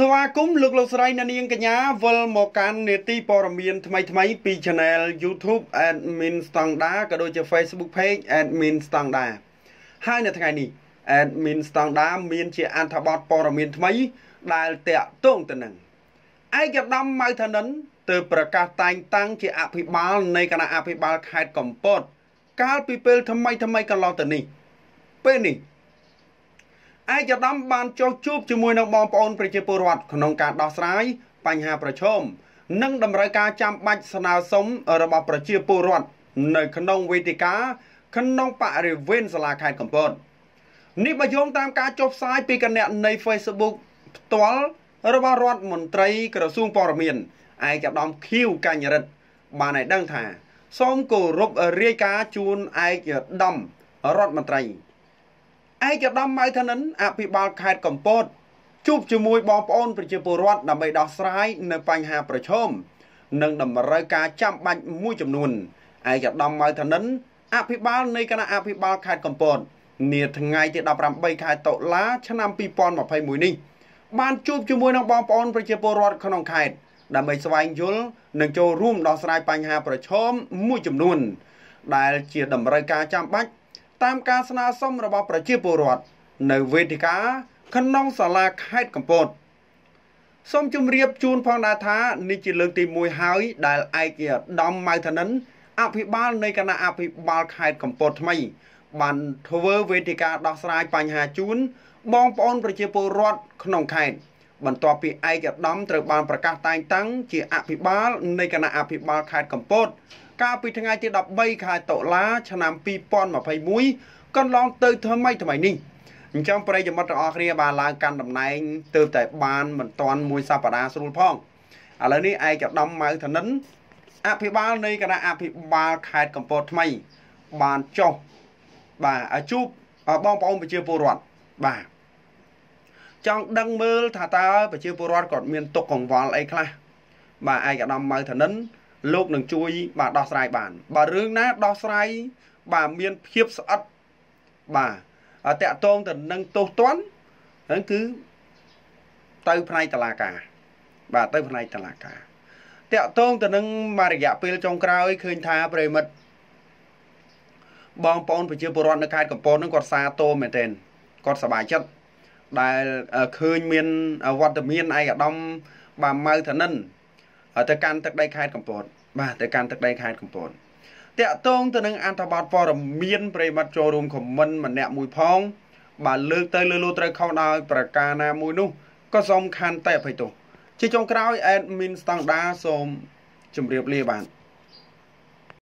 ស្វាគមន៍លោកលោកស្រីអ្នកនាងកញ្ញាវិលមកកាន់នេតិព័រមៀនថ្មីថ្មីពី Channel YouTube Admin Standard ក៏ដូចជា Facebook Page Admin Standard ហើយនៅថ្ងៃនេះ Admin Standard មានជាអត្ថបទព័រមៀនថ្មីដែលតាក់ទងទៅនឹងឯកឧត្តមម៉ៅថានិនទើបប្រកាសតែងតាំង ជាអភិបាលនៃគណៈអភិបាលខេត្តកំពតកាលពីពេលថ្មីថ្មីកន្លងទៅនេះ ពេលនេះឯកឧត្តមបានចុះជួបជាមួយនឹងបងប្អូនប្រជាពលរដ្ឋក្នុងការដោះស្រាយបញ្ហាប្រឈមនិង តម្រូវការចាំបាច់ស្នើសុំរបស់ប្រជាពលរដ្ឋនៅ ក្នុងវេទិកាក្នុងបរិវេណសាលាខេត្តកំពតនេះបើយោងតាមការចុះផ្សាយពីគណៈនៃ Facebook ផ្ទាល់ របស់រដ្ឋមន្ត្រីក្រសួងព័ត៌មានឯកឧត្តមខៀវកញ្ញរិទ្ធបានឲ្យដឹងថាសូមគោរពរាយការជូនឯកឧត្តមរដ្ឋមន្ត្រីឯកឧត្តមម៉ៃថានិនអភិបាលខេត្តកំពតជួបជាមួយបងប្អូនប្រជាពលរដ្ឋដើម្បីដោះស្រាយនៅបញ្ហាប្រឈមនិង តម្រូវការចាំបាច់មួយចំនួនឯកឧត្តមម៉ៅថានិនអភិបាលនៃគណៈអភិបាលខេត្តកំពតនាថ្ងៃទី18ខែតុលា ឆ្នាំ2021នេះបានជួបជាមួយនឹងបងប្អូនប្រជាពលរដ្ឋក្នុងខេត្តដើម្បីស្វែងយល់និងចូលរួមដោះស្រាយបញ្ហាប្រឈមមួយចំនួន ដែលជាតម្រូវការចាំបាច់តាមការស្នើសុំរបស់ប្រជាពលរដ្ឋនៅវេទិកាក្នុងសាលាខេត្តកំពតសូមជម្រាបជូនផងដែរថានេះជាលើកទី1ហើយ ដែលឯកឧត្តមម៉ៅធនិនអភិបាលនៃគណៈអភិបាលខេត្តកំពតថ្មី បានធ្វើវេទិកាដោះស្រាយបញ្ហាជូន បងប្អូនប្រជាពលរដ្ឋក្នុងខេត្តបន្ទាប់ពីឯកឧត្តមត្រូវបានប្រកាសតែងតាំងជាអភិបាលនៃគណៈអភិបាលខេត្តកំពតកាលពីថ្ងៃទី13ខែតុលាឆ្នាំ2021កន្លងទៅថ្មីថ្មីនេះអញ្ចឹងប្រិយមិត្តទាំងអស់គ្នាបានឡើងកាន់តំណែងទើបតែបានមិនទាន់មួយសប្តាហ៍ស្រួលផងឥឡូវនេះឯកឧត្តមម៉ៅធនិនអភិបាលនៃគណៈអភិបាលខេត្តកំពតថ្មីបានចុះបាទជួបបងប្អូនប្រជាពលរដ្ឋបាទចង់ដឹងមើលថាតើប្រជាពលរដ្ឋគាត់មានទុកកង្វល់អីខ្លះបាទឯកឧត្តមម៉ៅធនិន លោកនឹងជួយ បាទដោះស្រាយបាន បាទរឿងណាដោះស្រាយបាទមានភាពស្អិតបាទតាក់ទងទៅនឹងទោសទណ្ឌហ្នឹងគឺទៅផ្នែកតឡាការ បាទទៅផ្នែកតឡាការតាក់ទងទៅនឹងមួយរយៈពេលចុងក្រោយឃើញថាប្រិមិត្តបងប្អូនប្រជាពលរដ្ឋនៅខេត្តកំពតហ្នឹងគាត់សាទរមែនទែនគាត់សប្បាយចិត្តដែលឃើញមានវត្តមានឯកឧត្តមបាទម៉ៅធនិនទៅកាន់ទឹកដីខេត្តកំពតបាទទៅកាន់ទឹកដីខេត្តកំពតតកតងទៅនឹងអន្តបតព័រមានប្រិមត្តចូលរួមខមមិនម្នាក់មួយផងបាទលើកទៅលើលោត្រូវខុសដោយប្រការណាមួយនោះក៏សំខាន់តែអភ័យទោសជាចុងក្រោយ admin ស្តង់ដាសូមជម្រាបលាបាទ